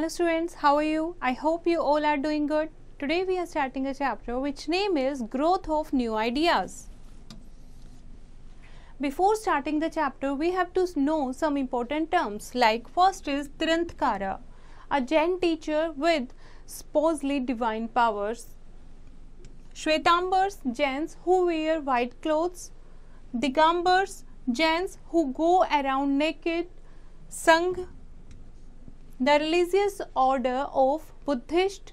Hello students, how are you? I hope you all are doing good. Today we are starting a chapter which name is Growth of New Ideas. Before starting the chapter, we have to know some important terms like first is Tirantkara, a Jain teacher with supposedly divine powers. Shvetambars, Jains who wear white clothes. Digambars, Jains who go around naked. Sangh, the religious order of Buddhist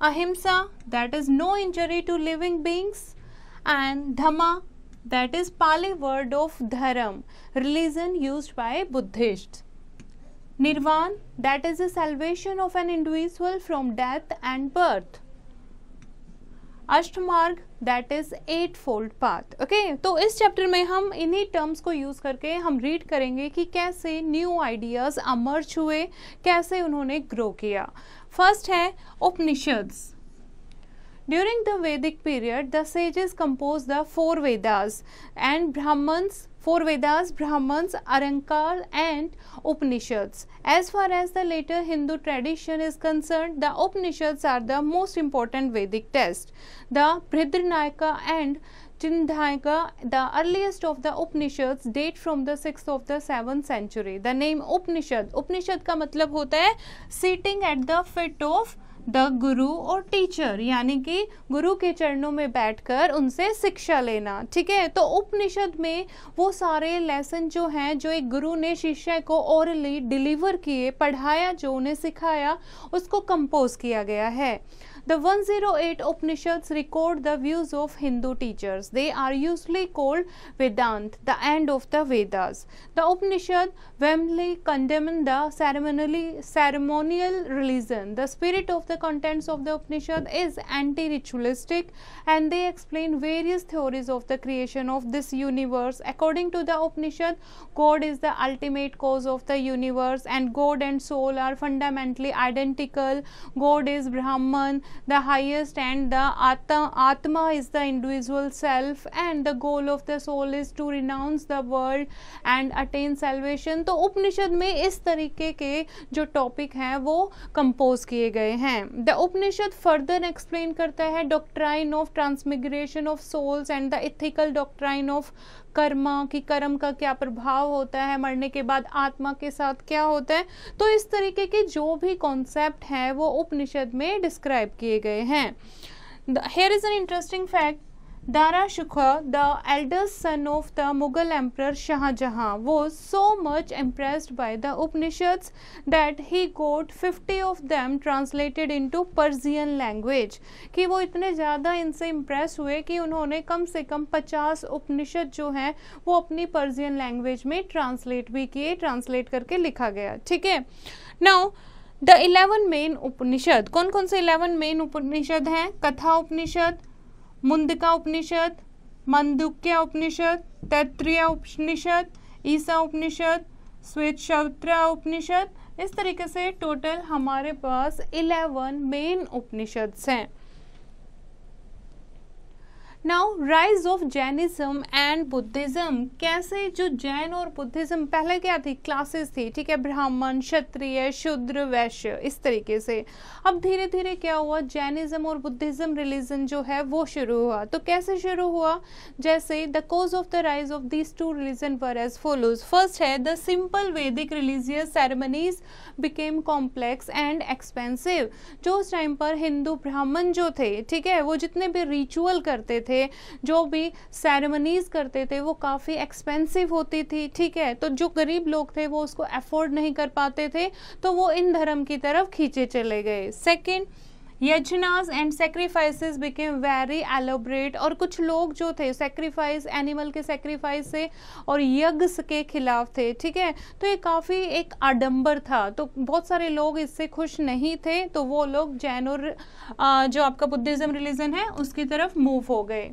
Ahimsa, that is no injury to living beings, and Dhamma, that is Pali word of Dharam, religion used by Buddhists. Nirvan, that is the salvation of an individual from death and birth. अष्टमार्ग that is eight fold path okay तो इस chapter में हम इन्हीं terms को use करके हम read करेंगे कि कैसे न्यू आइडियाज़ अमर्ज हुए कैसे उन्होंने ग्रो किया फर्स्ट है Upanishads during the Vedic period the sages compose the four Vedas and Brahmans four Vedas, Brahmans, Arankal and Upanishads. As far as the later Hindu tradition is concerned, the Upanishads are the most important Vedic text. The Bridhanayaka and Chindhaga, the earliest of the Upanishads, date from the 6th of the 7th century. The name Upanishad, Upanishad ka matlab hota hai sitting at the feet of the guru और teacher यानी कि गुरु के चरणों में बैठकर उनसे शिक्षा लेना ठीक है तो उपनिषद में वो सारे लेसन जो हैं जो एक गुरु ने शिष्य को औरली डिलीवर किए पढ़ाया जो उन्हें सिखाया उसको कंपोज किया गया है The 108 Upanishads record the views of Hindu teachers. They are usually called Vedant, the end of the Vedas. The Upanishad vehemently condemn the ceremonially, ceremonial religion. The spirit of the contents of the Upanishad is anti-ritualistic and they explain various theories of the creation of this universe. According to the Upanishad, God is the ultimate cause of the universe and God and soul are fundamentally identical. God is Brahman the highest and the atma, atma is the individual self and the goal of the soul is to renounce the world and attain salvation तो उपनिषद में इस तरीके के जो topic हैं वो compose किए गए हैं द उपनिषद फर्दर एक्सप्लेन करता है doctrine of transmigration of souls and the ethical doctrine of karma कि कर्म का क्या प्रभाव होता है मरने के बाद आत्मा के साथ क्या होता है तो इस तरीके के जो भी कॉन्सेप्ट हैं वो उपनिषद में डिस्क्राइब किए गए हैं here is an interesting fact Dara Shukha, the eldest son of the Mughal Emperor Shah Jahan, was so much impressed by the Upanishads that he got 50 of them translated into Persian language. कि वो इतने ज़्यादा इनसे impress हुए कि उन्होंने कम से कम 50 उपनिषद जो हैं वो अपनी पर्जियन लैंग्वेज में ट्रांसलेट भी किए ट्रांसलेट करके लिखा गया ठीक है now the eleven main Upanishad कौन कौन से इलेवन मेन उपनिषद हैं कथा उपनिषद मुंदका उपनिषद मंदुक्य उपनिषद तैत्रीय उपनिषद ईसा उपनिषद श्वेतशौत्र उपनिषद इस तरीके से टोटल हमारे पास इलेवन मेन उपनिषद्स हैं now rise of Jainism and Buddhism कैसे जो जैन और बुद्धिज्म पहले क्या थी क्लासेस थी ठीक है ब्राह्मण क्षत्रिय शूद्र वैश्य इस तरीके से अब धीरे धीरे क्या हुआ जैनिज्म और बुद्धिज्म रिलीजन जो है वो शुरू हुआ तो कैसे शुरू हुआ जैसे the cause of the rise of these two religion पर एज फॉलोज फर्स्ट है the simple Vedic religious ceremonies became complex and expensive जो उस टाइम पर हिंदू ब्राह्मण जो थे ठीक है वो जितने भी रिचुअल करते थे थे जो भी सेरेमनीज़ करते थे वो काफ़ी एक्सपेंसिव होती थी ठीक है तो जो गरीब लोग थे वो उसको अफोर्ड नहीं कर पाते थे तो वो इन धर्म की तरफ खींचे चले गए second yajnas and sacrifices became very elaborate और कुछ लोग जो थे सेक्रीफाइस एनिमल के सेक्रीफाइस से और यज्ञ के खिलाफ थे ठीक है तो ये काफ़ी एक आडंबर था तो बहुत सारे लोग इससे खुश नहीं थे तो वो लोग जैन और जो आपका बुद्धिज़्म रिलीजन है उसकी तरफ मूव हो गए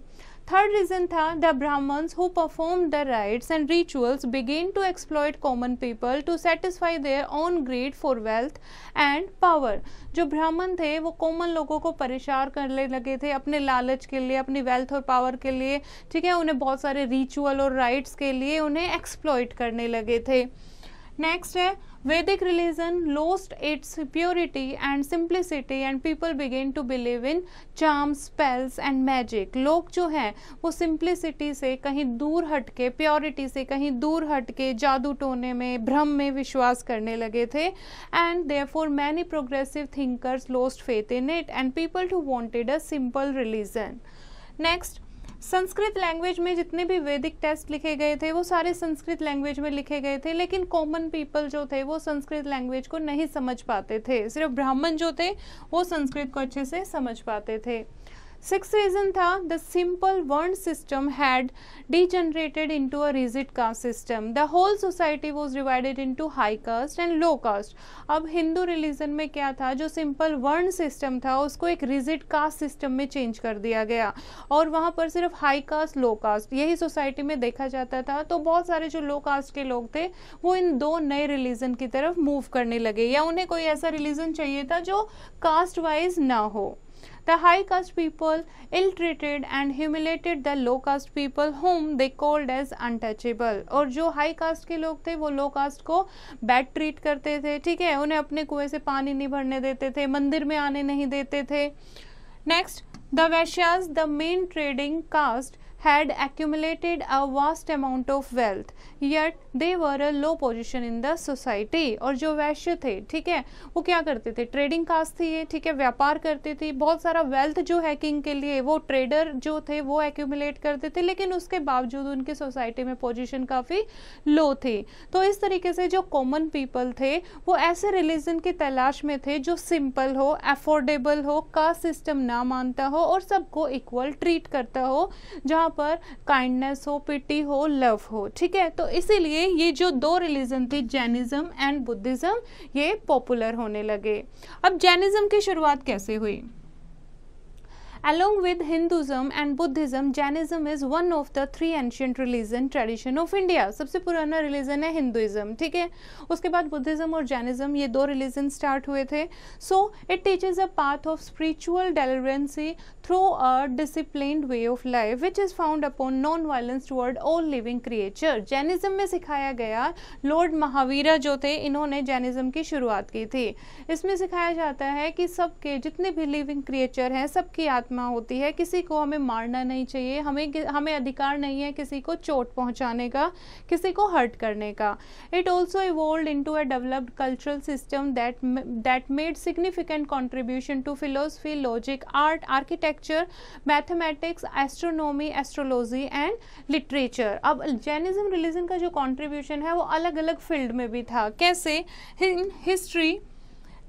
थर्ड रीजन था the Brahmans who perform the rites and rituals began to exploit common people to satisfy their own greed for wealth and power जो ब्राह्मण थे वो कॉमन लोगों को परेशान करने लगे थे अपने लालच के लिए अपनी वेल्थ और पावर के लिए ठीक है उन्हें बहुत सारे रिचुअल और राइट्स के लिए उन्हें एक्सप्लॉयट करने लगे थे नेक्स्ट है Vedic religion lost its purity and simplicity and people began to believe in charm spells and magic लोग जो हैं वो सिंप्लिसिटी से कहीं दूर हटके प्योरिटी से कहीं दूर हटके जादू टोने में भ्रम में विश्वास करने लगे थे and therefore many progressive thinkers lost faith in it and people too wanted a simple religion next Sanskrit language में जितने भी वैदिक टेस्ट लिखे गए थे वो सारे संस्कृत लैंग्वेज में लिखे गए थे लेकिन कॉमन पीपल जो थे वो संस्कृत लैंग्वेज को नहीं समझ पाते थे सिर्फ ब्राह्मण जो थे वो संस्कृत को अच्छे से समझ पाते थे सिक्स रीज़न था the simple varna system had degenerated into a rigid caste system the whole society was divided to high caste and low caste अब हिंदू रिलीजन में क्या था जो सिंपल वर्ण सिस्टम था उसको एक रिजिट कास्ट सिस्टम में चेंज कर दिया गया और वहाँ पर सिर्फ हाई कास्ट लो कास्ट यही सोसाइटी में देखा जाता था तो बहुत सारे जो लो कास्ट के लोग थे वो इन दो नए रिलीजन की तरफ मूव करने लगे या उन्हें कोई ऐसा रिलीजन चाहिए था जो कास्ट वाइज ना हो The high caste people ill treated and humiliated the low caste people whom they called as untouchable. और जो high caste के लोग थे वो low caste को bad treat करते थे ठीक है उन्हें अपने कुएं से पानी नहीं भरने देते थे मंदिर में आने नहीं देते थे next The Vaishyas, the main trading caste, had accumulated a vast amount of wealth yet they were a low position in the society और जो वैश्य थे ठीक है वो क्या करते थे ट्रेडिंग कास्ट थी ये ठीक है व्यापार करती थी बहुत सारा वेल्थ जो है किंग के लिए वो ट्रेडर जो थे वो एक्यूमुलेट करते थे लेकिन उसके बावजूद उनकी सोसाइटी में पोजीशन काफ़ी लो थी तो इस तरीके से जो कॉमन पीपल थे वो ऐसे रिलीजन की तलाश में थे जो सिंपल हो अफोर्डेबल हो कास्ट सिस्टम ना मानता हो और सबको इक्वल ट्रीट करता हो जहाँ पर काइंडनेस हो पिटी हो लव हो ठीक है तो इसीलिए ये जो दो रिलीजन थे जैनिज़्म एंड बुद्धिज़्म ये पॉपुलर होने लगे अब जैनिज़्म की शुरुआत कैसे हुई Along with Hinduism and Buddhism, Jainism is one of the three ancient religion tradition of India. sabse purana religion hai Hinduism, theek hai uske baad Buddhism aur Jainism ye do religion start hue the So it teaches a path of spiritual deliverance through a disciplined way of life which is found upon non-violence toward all living creature. Jainism mein sikhaya gaya lord mahavira jo the inhone jainism ki shuruaat ki thi isme sikhaya jata hai ki sabke jitne bhi living creature hain sabki आत्मा आत्मा होती है किसी को हमें मारना नहीं चाहिए हमें हमें अधिकार नहीं है किसी को चोट पहुंचाने का किसी को हर्ट करने का it also evolved into a developed cultural system that that made significant contribution to philosophy logic art architecture mathematics astronomy astrology and literature अब जैनिज्म रिलीजन का जो कॉन्ट्रीब्यूशन है वो अलग अलग फील्ड में भी था कैसे history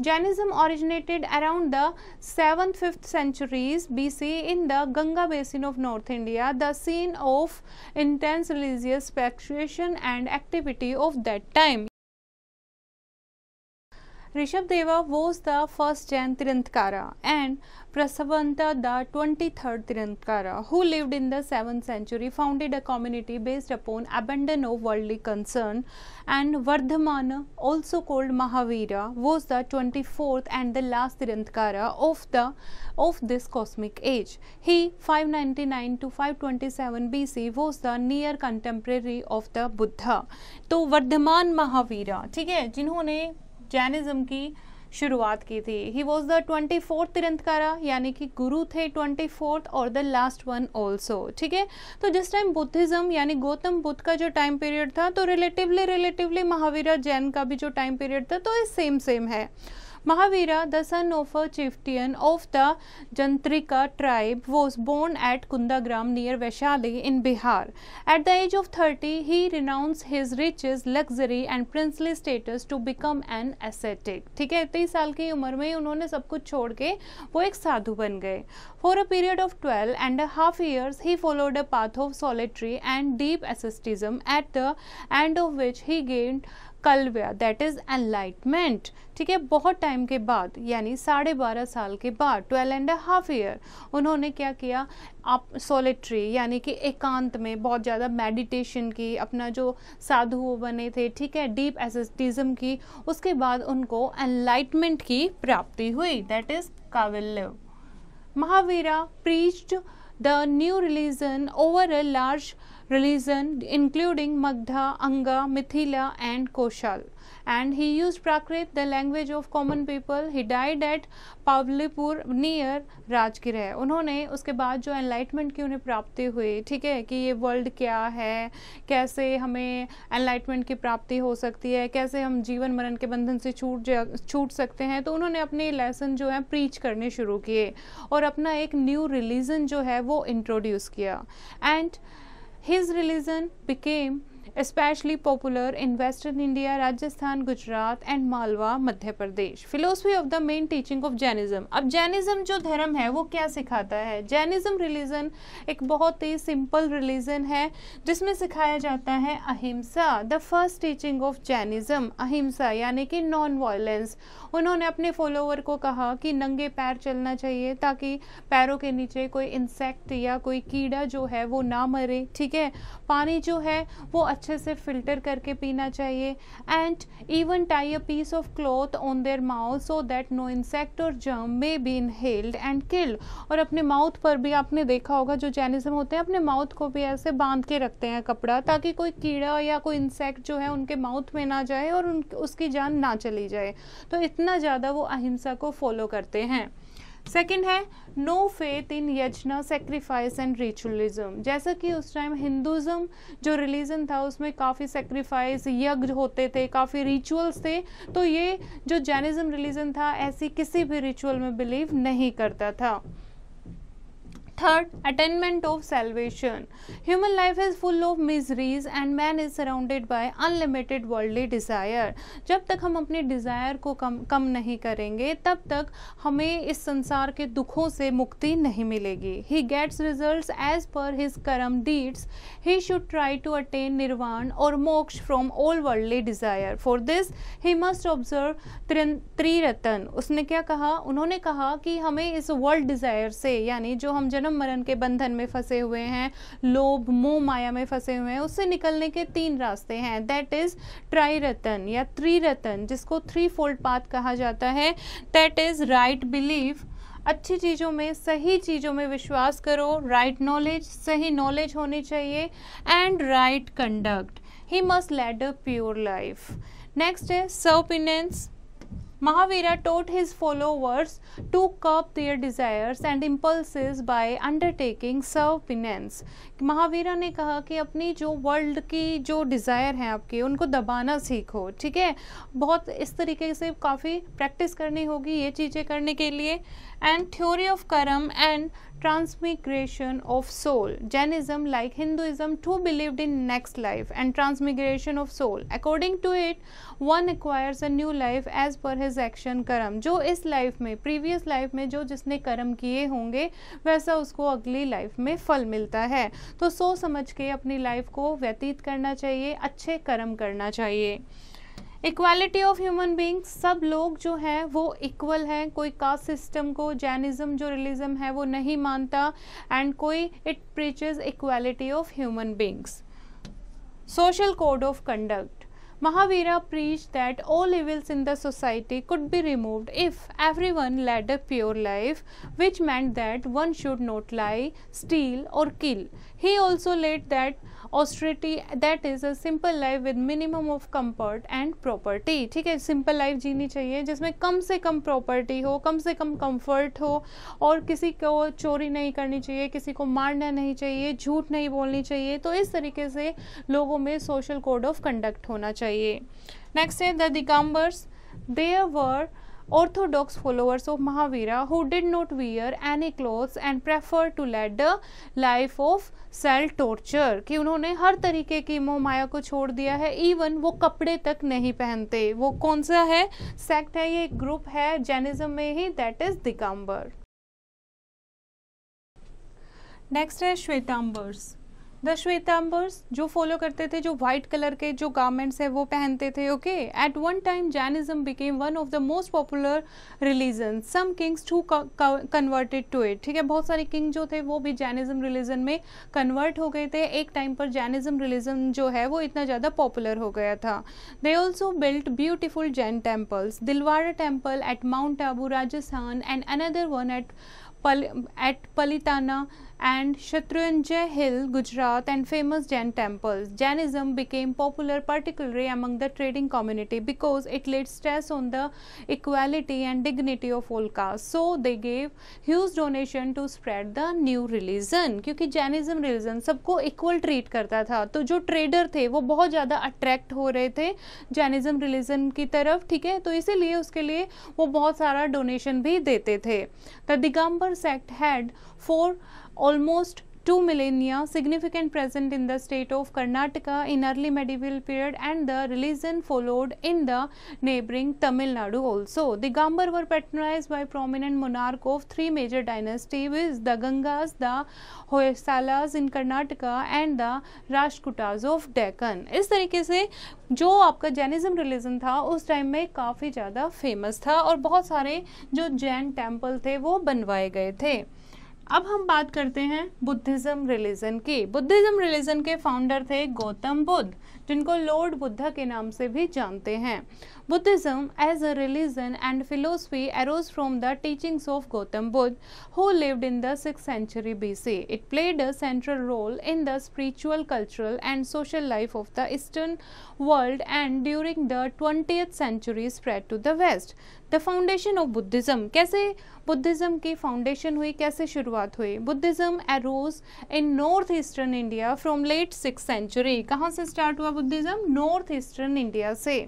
Jainism originated around the 7th 5th centuries BC in the Ganga basin of North India, the scene of intense religious speculation and activity of that time. Rishabh Deva was the first Jain Tirantkara and Prasavanta the 23rd Tirantkara who lived in the 7th century founded a community based upon abandon of worldly concern and Vardhamana also called Mahavira was the 24th and the last Tirantkara of the of this cosmic age. He 599 to 527 BC was the near contemporary of the Buddha. तो Vardhaman Mahavira ठीक है जिन्होंने Jainism की शुरुआत की थी he was the twenty fourth Tirthankara यानी कि गुरु थे ट्वेंटी फोर्थ और द लास्ट वन ऑल्सो ठीक है तो जिस टाइम बुद्धिज्म यानी गौतम बुद्ध का जो टाइम पीरियड था तो रिलेटिवली रिलेटिवली महावीरा जैन का भी जो टाइम पीरियड था तो ये सेम सेम है Mahavira, the son of a chieftain of the Jantrika tribe, was born at Kundagram near Vaishali in Bihar. At the age of 30, he renounced his riches, luxury and princely status to become an ascetic. ठीक है तेईस साल की उम्र में उन्होंने सब कुछ छोड़ के वो एक साधु बन गए for a period of twelve and half years he followed a path of solitary and deep asceticism at the end of which he gained kaivalya that is enlightenment ठीक है बहुत टाइम के बाद यानी साढ़े बारह साल के बाद ट्वेल्व एंड हाफ ईयर उन्होंने क्या किया आप सोलिट्री यानी कि एकांत में बहुत ज़्यादा मेडिटेशन की अपना जो साधु बने थे ठीक है डीप एसिस्टिज्म की उसके बाद उनको एनलाइटमेंट की प्राप्ति हुई that is kaivalya Mahavira preached the new religion over a large religion including Magdha, Anga, Mithila and Koshal. And he used Prakrit, the language of common people. He died at Pavlipur near Rajgirah. उन्होंने उसके बाद जो enlightenment की उन्हें प्राप्ति हुई ठीक है कि ये वर्ल्ड क्या है कैसे हमें एनलाइटमेंट की प्राप्ति हो सकती है कैसे हम जीवन मरण के बंधन से छूट छूट सकते हैं तो उन्होंने अपने लेसन जो है प्रीच करने शुरू किए और अपना एक न्यू रिलीजन जो है वो इंट्रोड्यूस किया and His religion became especially popular in western India, Rajasthan, Gujarat and Malwa, Madhya Pradesh. Philosophy of the main teaching of Jainism. ab Jainism jo dharm hai wo kya sikhata hai Jainism religion ek bahut hi simple religion hai jisme sikhaya jata hai ahimsa The first teaching of Jainism ahimsa yani ki non violence उन्होंने अपने follower को कहा कि नंगे पैर चलना चाहिए ताकि पैरों के नीचे कोई इंसेक्ट या कोई कीड़ा जो है वो ना मरे ठीक है पानी जो है वो अच्छे से फिल्टर करके पीना चाहिए and even tie a piece of cloth on their mouth so that no insect और germ may be inhaled and killed और अपने माउथ पर भी आपने देखा होगा जो जैनिज्म होते हैं अपने माउथ को भी ऐसे बांध के रखते हैं कपड़ा ताकि कोई कीड़ा या कोई इंसेक्ट जो है उनके माउथ में ना जाए और उन उसकी जान ना चली जाए तो इतना कितना ज़्यादा वो अहिंसा को फॉलो करते हैं सेकेंड है नो फेथ इन यजना सेक्रीफाइस एंड रिचुअलिज्म जैसा कि उस टाइम हिंदुज़म जो रिलीजन था उसमें काफ़ी सेक्रीफाइस यज्ञ होते थे काफ़ी रिचुअल्स थे तो ये जो जैनिज़्म रिलीजन था ऐसी किसी भी रिचुअल में बिलीव नहीं करता था Third, attainment of salvation. Human life is full of miseries and man is surrounded by unlimited worldly desire. जब तक हम अपने desire को कम कम नहीं करेंगे तब तक हमें इस संसार के दुखों से मुक्ति नहीं मिलेगी He gets results as per his कर्म deeds. He should try to attain nirvan or मोक्ष from all worldly desire. For this, he must observe त्रिरतन उसने क्या कहा उन्होंने कहा कि हमें इस वर्ल्ड डिज़ायर से यानी जो हम जन जन्म मरण के बंधन में फंसे हुए हैं लोभ मोह माया में फंसे हुए हैं उससे निकलने के तीन रास्ते हैं दैट इज ट्राइरतन या त्रिरतन जिसको थ्री फोल्ड पाथ कहा जाता है दैट इज राइट बिलीव अच्छी चीज़ों में सही चीज़ों में विश्वास करो राइट right नॉलेज सही नॉलेज होनी चाहिए and right conduct he must lead a pure life next है सर्पिनेंस Mahavira taught his followers to curb their desires and impulses by undertaking self penance. Mahavira ने कहा कि अपनी जो वर्ल्ड की जो डिज़ायर हैं आपकी उनको दबाना सीखो ठीक है बहुत इस तरीके से काफ़ी प्रैक्टिस करनी होगी ये चीज़ें करने के लिए and theory of karma and transmigration of soul jainism like hinduism too believed in next life and transmigration of soul according to it one acquires a new life as per his action कर्म jo is life mein previous life mein jo jisne कर्म kiye honge वैसा उसको अगली life में फल मिलता है तो सोच समझ के अपनी लाइफ को व्यतीत करना चाहिए अच्छे कर्म करना चाहिए इक्वालिटी ऑफ ह्यूमन बींग्स सब लोग जो हैं वो इक्वल हैं कोई कास्ट सिस्टम को जैनिज्म जो रिलीजम है वो नहीं मानता एंड कोई it preaches equality of human beings social code of conduct Mahavira preach that all evils in the society could be removed if everyone led a pure life which meant that one should not lie steal और kill he also let that austerity that is a simple life with minimum of comfort and property ठीक है simple life जीनी चाहिए जिसमें कम से कम property हो कम से कम comfort हो और किसी को चोरी नहीं करनी चाहिए किसी को मारना नहीं चाहिए झूठ नहीं बोलनी चाहिए तो इस तरीके से लोगों में सोशल कोड ऑफ कंडक्ट होना चाहिए नेक्स्ट है the Digambars there were orthodox followers of Mahavira who did not wear any clothes and preferred to lead a life of self torture कि उन्होंने हर तरीके की मोह माया को छोड़ दिया है इवन वो कपड़े तक नहीं पहनते वो कौन सा है सेक्ट है ये एक ग्रुप है जैनिज्म में ही दैट इज दिगंबर नेक्स्ट है श्वेतांबर्स द श्वेतांबर्स जो फॉलो करते थे जो व्हाइट कलर के जो गार्मेंट्स है वो पहनते थे okay at one time Jainism became one of the most popular religion some kings too converted to it ठीक है बहुत सारे किंग जो थे वो भी जैनिज्म रिलीजन में कन्वर्ट हो गए थे एक टाइम पर जैनिज्म रिलीजन जो है वो इतना ज़्यादा पॉपुलर हो गया था they also built beautiful Jain temples Dilwara temple at Mount Abu Rajasthan and another one at पल at Palitana and Shatrunjay Hill, Gujarat, and famous Jain temples. Jainism became popular particularly among the trading community because it laid stress on the equality and dignity of all castes. So they gave huge donation to spread the new religion. क्योंकि Jainism religion सबको equal treat करता था तो जो trader थे वो बहुत ज़्यादा attract हो रहे थे Jainism religion की तरफ ठीक है तो इसीलिए उसके लिए वो बहुत सारा donation भी देते थे The Digambar sect had four almost 2 millennia significant present in the state of Karnataka in early medieval period and the religion followed in the neighboring Tamil Nadu also. The Gambar were patronized by prominent monarch of three major dynasty which the Gangas, the Hoysalas in Karnataka and the rajputas of Deccan. is tarike se जो आपका Jainism religion था उस time में काफ़ी ज़्यादा famous था और बहुत सारे जो जैन टेम्पल थे वो बनवाए गए थे अब हम बात करते हैं बुद्धिज़्म रिलीजन की बुद्धिज़्म रिलीजन के फाउंडर थे गौतम बुद्ध जिनको लॉर्ड बुद्धा के नाम से भी जानते हैं Buddhism as a religion and philosophy arose from the teachings of Gautam Buddha who lived in the six century B C it played a central role in the spiritual cultural and social life of the eastern world and during the twenty century spread to the west the foundation of Buddhism कैसे बुद्धिज़्म की foundation हुई कैसे शुरुआत हुई Buddhism arose in north eastern India from late six century कहाँ से start हुआ Buddhism north eastern India से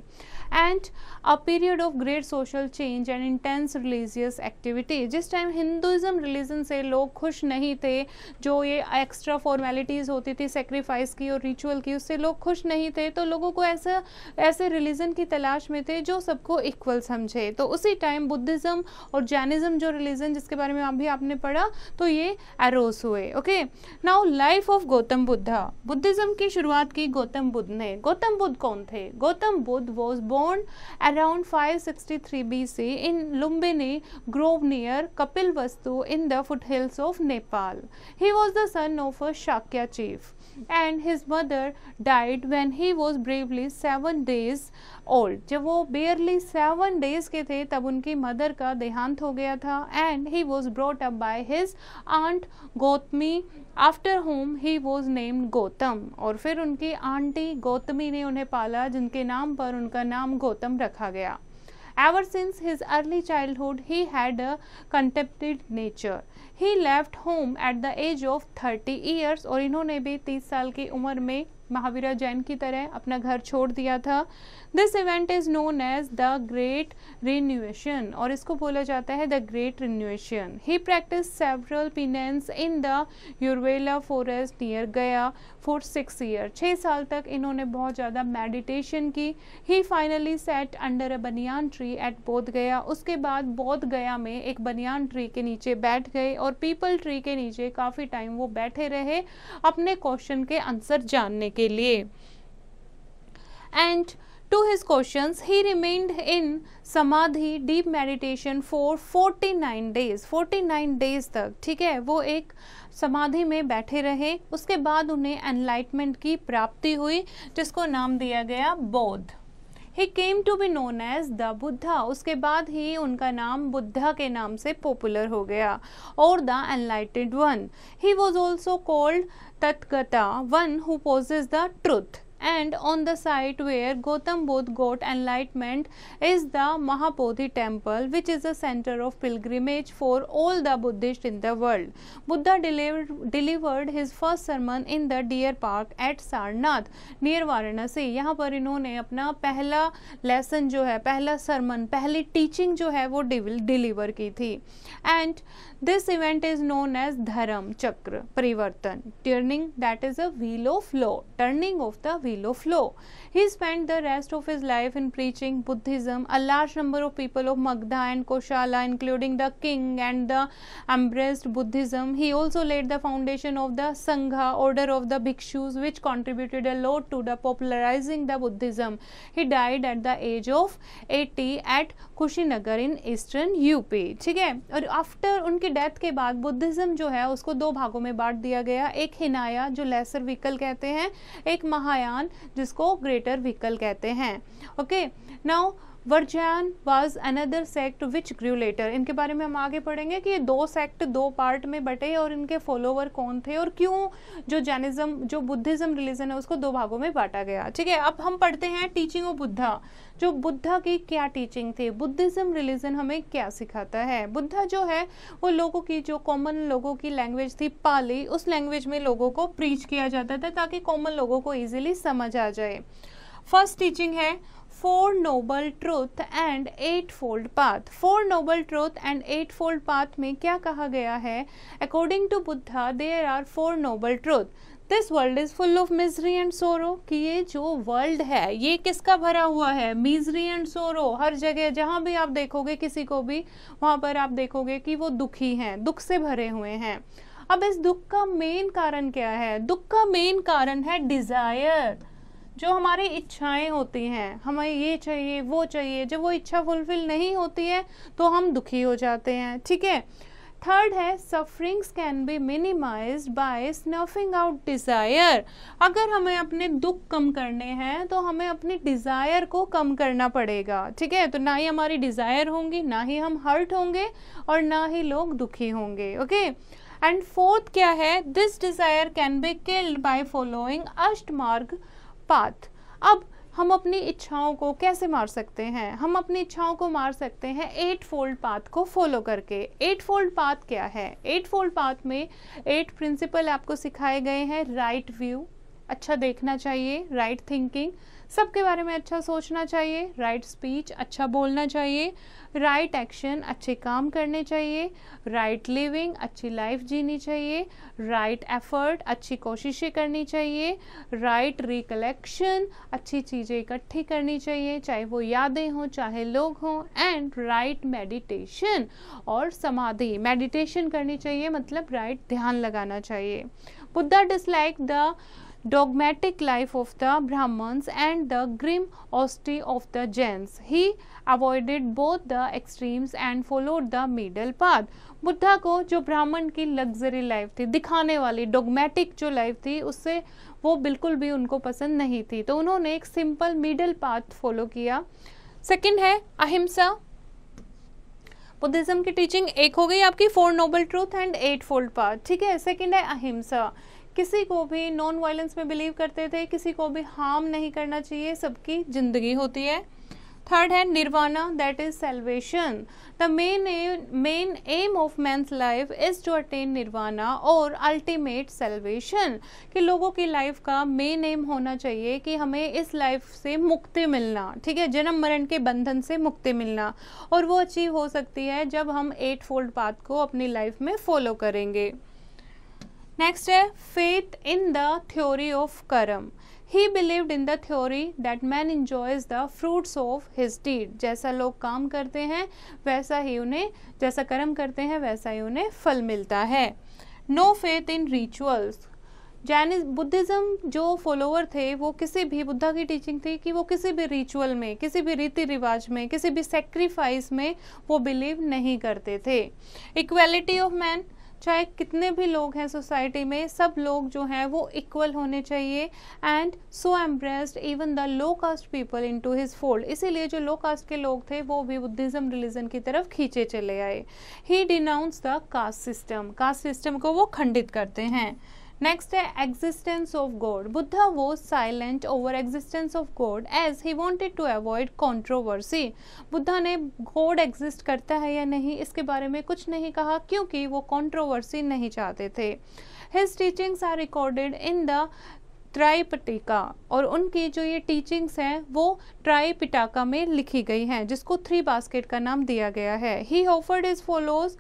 and a period of great social change and intense religious activity जिस टाइम हिंदुज़म रिलीजन से लोग खुश नहीं थे जो ये एक्स्ट्रा फॉर्मेलिटीज़ होती थी सेक्रीफाइस की और रिचुअल की उससे लोग खुश नहीं थे तो लोगों को ऐसा ऐसे रिलीजन की तलाश में थे जो सबको इक्वल समझे तो उसी टाइम बुद्धिज़्म और जैनिज़्म जो रिलीजन जिसके बारे में अभी आपने पढ़ा तो ये एरोस हुए okay now life of Gautam Buddha Buddhism की शुरुआत की गौतम बुद्ध ने गौतम बुद्ध कौन थे Gautam Buddha was born found around 563 BC in Lumbini grove near Kapilvastu in the foothills of Nepal. He was the son of a Shakya chief. And his mother died when he was barely seven days old जब वो बेयरली seven days के थे तब उनकी mother का देहांत हो गया था and he was brought up by his aunt Gautami after whom he was named Gautam और फिर उनकी आंटी गौतमी ने उन्हें पाला जिनके नाम पर उनका नाम गौतम रखा गया Ever since his early childhood, he had a contemplative nature he left home at the age of thirty years और इन्होंने भी तीस साल की उम्र में महावीरा जैन की तरह अपना घर छोड़ दिया था this event is known as the great renunciation और इसको बोला जाता है the great renunciation he practised several penances in the Uruvela forest near Gaya for six year छः साल तक इन्होंने बहुत ज़्यादा मेडिटेशन की he finally sat under a banyan tree eight बोध गया उसके बाद बोध गया में एक बनियान ट्री के नीचे बैठ गए और पीपल ट्री के नीचे काफ़ी टाइम वो बैठे रहे अपने क्वेश्चन के आंसर जानने के लिए and to his question he remained in samadhi deep meditation for forty nine days forty nine days तक ठीक है वो एक समाधि में बैठे रहे उसके बाद उन्हें एनलाइटमेंट की प्राप्ति हुई जिसको नाम दिया गया बोध he came to be known as the Buddha उसके बाद ही उनका नाम बुद्धा के नाम से पॉपुलर हो गया और the enlightened one he was also called Tathagata one who possesses the truth and on the site where Gautam Bodh got enlightenment is the Mahapodhi temple which is a center of pilgrimage for all the Buddhists in the world. Buddha delivered, delivered his first sermon in the deer park at Sarnath near Varanasi यहाँ पर इन्होंने अपना पहला lesson जो है पहला सरमन पहली teaching जो है वो डिलीवर की थी and This event is known as Dharam Chakra Parivartan, turning that is a wheel of law, turning of the wheel of law. He spent the rest of his life in preaching Buddhism. A large number of people of Magda and Koshala, including the king and the embraced Buddhism. He also laid the foundation of the Sangha, order of the bhikshus, which contributed a lot to the popularizing the Buddhism. He died at the age of 80 at Kushinagar in eastern UP. ठीक है और after उनके death के बाद Buddhism जो है उसको दो भागों में बांट दिया गया एक हिनाया जो लेसर व्हीकल कहते हैं एक महायान जिसको ग्रेटर व्हीकल कहते हैं ओके नाउ वर्जैन was another sect which grew later इनके बारे में हम आगे पढ़ेंगे कि ये दो सेक्ट दो पार्ट में बटे और इनके फॉलोवर कौन थे और क्यों जो जैनिज्म जो बुद्धिज्म रिलीजन है उसको दो भागों में बांटा गया ठीक है अब हम पढ़ते हैं टीचिंग ऑफ बुद्धा जो बुद्धा की क्या टीचिंग थी बुद्धिज्म रिलीजन हमें क्या सिखाता है बुद्धा जो है वो लोगों की जो कॉमन लोगों की लैंग्वेज थी पाली उस लैंग्वेज में लोगों को प्रीच किया जाता था ताकि कॉमन लोगों को ईजिली समझ आ जाए फर्स्ट टीचिंग है four noble truth and eight fold path four noble truth and eight fold path में क्या कहा गया है according to Buddha there are four noble truth this world is full of misery and sorrow कि ये जो world है ये किसका भरा हुआ है मिजरी एंड सोरो हर जगह जहाँ भी आप देखोगे किसी को भी वहाँ पर आप देखोगे कि वो दुखी हैं दुख से भरे हुए हैं अब इस दुख का मेन कारण क्या है दुख का मेन कारण है डिज़ायर जो हमारी इच्छाएं होती हैं हमें ये चाहिए वो चाहिए जब वो इच्छा फुलफिल नहीं होती है तो हम दुखी हो जाते हैं ठीक है थर्ड है sufferings can be minimised by snuffing out desire अगर हमें अपने दुख कम करने हैं तो हमें अपने डिज़ायर को कम करना पड़ेगा ठीक है तो ना ही हमारी डिज़ायर होंगी ना ही हम हर्ट होंगे और ना ही लोग दुखी होंगे ओके एंड फोर्थ क्या है this desire can be killed by following ashta marga path अब हम अपनी इच्छाओं को कैसे मार सकते हैं हम अपनी इच्छाओं को मार सकते हैं एट फोल्ड पाथ को फॉलो करके एट फोल्ड पाथ क्या है एट फोल्ड पाथ में एट प्रिंसिपल आपको सिखाए गए हैं राइट व्यू अच्छा देखना चाहिए राइट थिंकिंग सबके बारे में अच्छा सोचना चाहिए राइट स्पीच अच्छा बोलना चाहिए राइट एक्शन अच्छे काम करने चाहिए राइट लिविंग अच्छी लाइफ जीनी चाहिए राइट एफर्ट अच्छी कोशिशें करनी चाहिए राइट रिकलेक्शन अच्छी चीज़ें इकट्ठी करनी चाहिए चाहे वो यादें हों चाहे लोग हों एंड राइट मेडिटेशन और समाधि मेडिटेशन करनी चाहिए मतलब राइट ध्यान लगाना चाहिए Buddha dislike the dogmatic life of the brahmans and the grim austerity of the Jains. He avoided both the extremes and followed the middle path. buddha ko jo brahman ki luxury life thi dikhane wali dogmatic jo life thi usse wo bilkul bhi unko pasand nahi thi to unhone ek simple middle path follow kiya second hai ahimsa Buddhism की teaching एक हो गई आपकी four noble truth and eight fold path ठीक है second है अहिंसा किसी को भी नॉन वायलेंस में बिलीव करते थे किसी को भी हार्म नहीं करना चाहिए सबकी जिंदगी होती है थर्ड है nirvana that is salvation the main main aim of man's life is to attain nirvana और अल्टीमेट सेल्वेशन कि लोगों की लाइफ का मेन एम होना चाहिए कि हमें इस लाइफ से मुक्ति मिलना ठीक है जन्म मरण के बंधन से मुक्ति मिलना और वो अचीव हो सकती है जब हम एट फोल्ड पाथ को अपनी लाइफ में फॉलो करेंगे नेक्स्ट है faith in the theory of karma he believed in the theory that man enjoys the fruits of his deed जैसा लोग काम करते हैं वैसा ही उन्हें जैसा कर्म करते हैं वैसा ही उन्हें फल मिलता है नो फेथ इन रिचुअल्स जैनि बुद्धिज़्म जो फॉलोअर थे वो किसी भी बुद्धा की टीचिंग थी कि वो किसी भी रिचुअल में किसी भी रीति रिवाज में किसी भी सेक्रीफाइस में वो बिलीव नहीं करते थे इक्वेलिटी ऑफ मैन चाहे कितने भी लोग हैं सोसाइटी में सब लोग जो हैं वो इक्वल होने चाहिए and so embraced even the low caste people into his fold इसीलिए जो लो कास्ट के लोग थे वो भी बुद्धिज़्म रिलीजन की तरफ खींचे चले आए he denounce the caste system caste system को वो खंडित करते हैं नेक्स्ट है एग्जिस्टेंस ऑफ गॉड बुद्धा वो silent over existence of God as he wanted to avoid controversy Buddha ने गॉड एग्जिस्ट करता है या नहीं इसके बारे में कुछ नहीं कहा क्योंकि वो कॉन्ट्रोवर्सी नहीं चाहते थे his teachings are recorded in the Tripitaka और उनकी जो ये टीचिंग्स हैं वो पिटाका में लिखी गई हैं जिसको थ्री बास्केट का नाम दिया गया है he offered is follows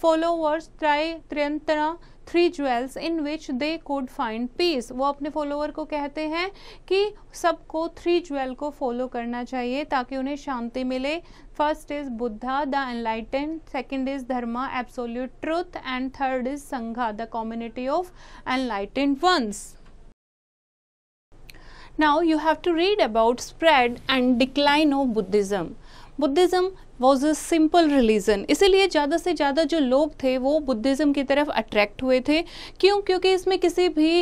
followers try त्रियंत्रा three jewels in which they could find peace वो अपने फॉलोअर को कहते हैं कि सबको थ्री ज्वेल को फॉलो करना चाहिए ताकि उन्हें शांति मिले first is Buddha the enlighten second is dharma absolute truth and third is sangha the community of enlighten ones now you have to read about spread and decline of Buddhism Buddhism was a simple religion इसीलिए ज़्यादा से ज़्यादा जो लोग थे वो Buddhism की तरफ अट्रैक्ट हुए थे क्यों क्योंकि इसमें किसी भी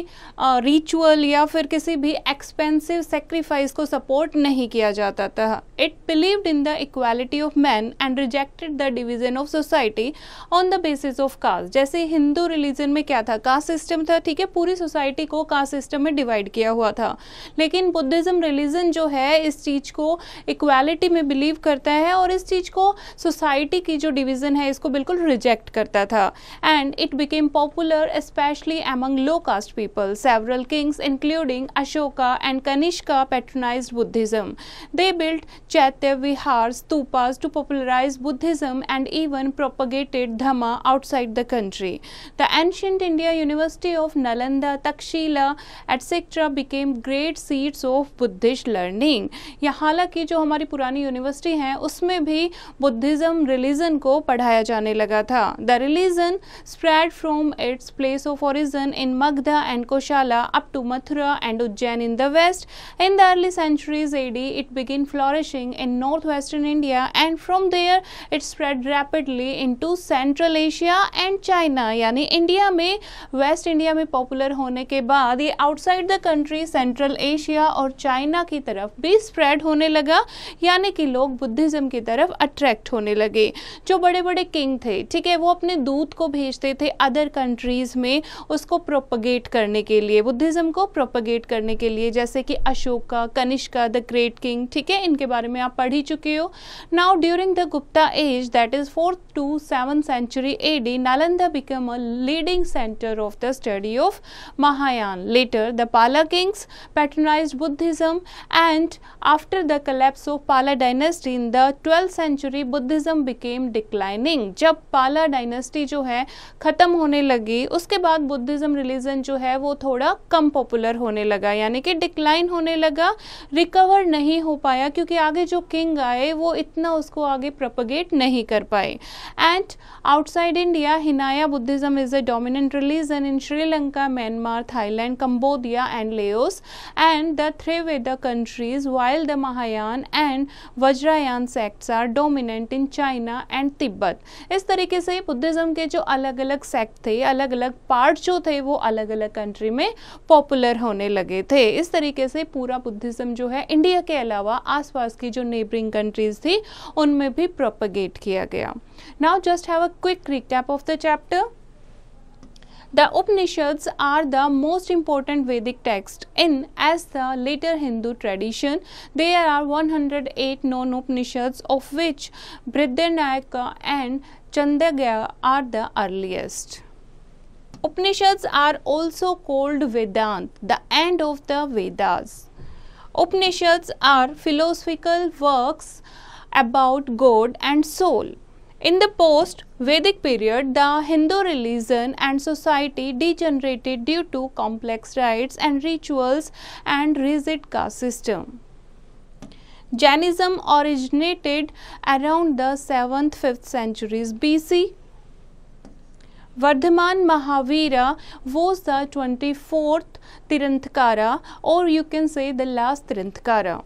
रिचुअल या फिर किसी भी एक्सपेंसिव सेक्रीफाइस को सपोर्ट नहीं किया जाता था it believed in the equality of man and rejected the division of society on the basis of caste जैसे हिंदू रिलीजन में क्या था कास्ट सिस्टम था ठीक है पूरी सोसाइटी को कास्ट सिस्टम में डिवाइड किया हुआ था लेकिन बुद्धिज़्म रिलीजन जो है इस चीज़ को इक्वालिटी में बिलीव करता है और इस चीज़ मैरिज को सोसाइटी की जो डिवीजन है इसको बिल्कुल रिजेक्ट करता था and it became popular specially among low caste people several kings including Ashoka and Kanishka patronize Buddhism they built chaitya vihara stupas to popularize Buddhism and even propagated dhamma outside the country the ancient India university of Nalanda Takshashila etcetera became great seats of Buddhist learning या हालांकि जो हमारी पुरानी university है उसमें भी Buddhism religion को पढ़ाया जाने लगा था the religion spread from its place of origin in Magadha and Kosala up to Mathura and Ujjain in the west in the in the early it begin flourishing in north western India and from there it spread rapidly into central Asia and China यानी India में west India में popular होने के बाद ये outside the country central Asia और China की तरफ भी स्प्रेड होने लगा यानी कि लोग बुद्धिज़्म की तरफ अट्रैक्ट होने लगे जो बड़े बड़े किंग थे ठीक है वो अपने दूत को भेजते थे अदर कंट्रीज़ में उसको प्रोपगेट करने के लिए बुद्धिज़्म को प्रोपगेट करने के लिए जैसे कि Ashoka Kanishka the great king ठीक है इनके बारे में आप पढ़ ही चुके हो now during the Gupta age that is fourth to seven century A D Nalanda become a leading centre of the study of Mahayana later the Pala kings patronize Buddhism and after the collapse of Pala dynasty in the twelfth century century Buddhism became declining जब Pala dynasty जो है ख़त्म होने लगी उसके बाद Buddhism religion जो है वो थोड़ा कम पॉपुलर होने लगा यानी कि डिक्लाइन होने लगा रिकवर नहीं हो पाया क्योंकि आगे जो किंग आए वो इतना उसको आगे प्रपोगेट नहीं कर पाए and outside India Hinayana Buddhism is a dominant religion in Sri Lanka Myanmar Thailand Cambodia and Laos and the three other countries while the Mahayana and Vajrayan sects are dominant in China and Tibet इस तरीके से Buddhism के जो अलग अलग sect थे अलग अलग पार्ट जो थे वो अलग अलग कंट्री में पॉपुलर होने लगे थे इस तरीके से पूरा बुद्धिज़्म जो है इंडिया के अलावा आसपास की जो नेबरिंग कंट्रीज थी उनमें भी प्रोपगेट किया गया now just have a quick recap of the chapter The Upanishads are the most important Vedic text in as the later Hindu tradition. There are 108 known Upanishads of which Brihadaranyaka and Chandagya are the earliest. Upanishads are also called Vedant, the end of the Vedas. Upanishads are philosophical works about God and soul. In the post-Vedic period, the Hindu religion and society degenerated due to complex rites and rituals and rigid caste system. Jainism originated around the 7th 5th centuries BC. Vardhaman Mahavira was the 24th Tiranthkara or you can say the last Tiranthkara.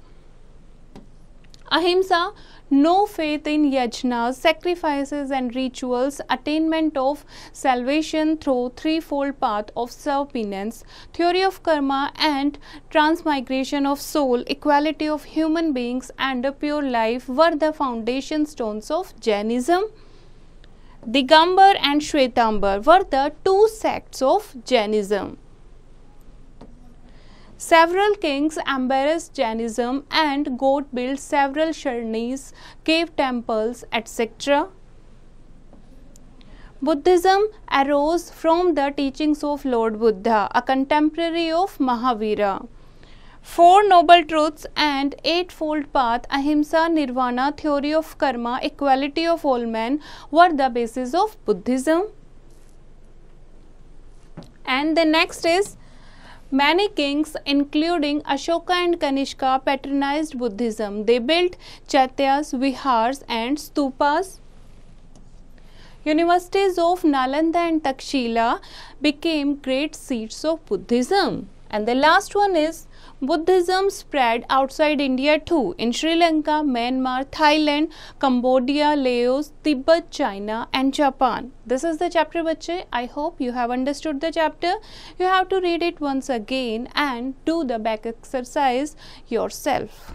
Ahimsa no faith in yajnas, sacrifices and rituals, attainment of salvation through threefold path of self-penance, theory of karma and transmigration of soul, equality of human beings and a pure life were the foundation stones of Jainism. Digambar and Shwetambar were the two sects of Jainism. Several kings embraced Jainism and Goat built several sharnis, cave temples, etc. Buddhism arose from the teachings of Lord Buddha, a contemporary of Mahavira. Four Noble Truths and Eightfold Path, Ahimsa, Nirvana, Theory of Karma, Equality of All Men were the basis of Buddhism. And the next is Many kings, including Ashoka and Kanishka, patronized Buddhism. They built chaityas, vihars, and stupas. Universities of Nalanda and Takshila became great seats of Buddhism. And the last one is Buddhism spread outside India too in Sri Lanka, Myanmar, Thailand, Cambodia, Laos, Tibet, China and Japan. This is the chapter bache. I hope you have understood the chapter. You have to read it once again and do the back exercise yourself.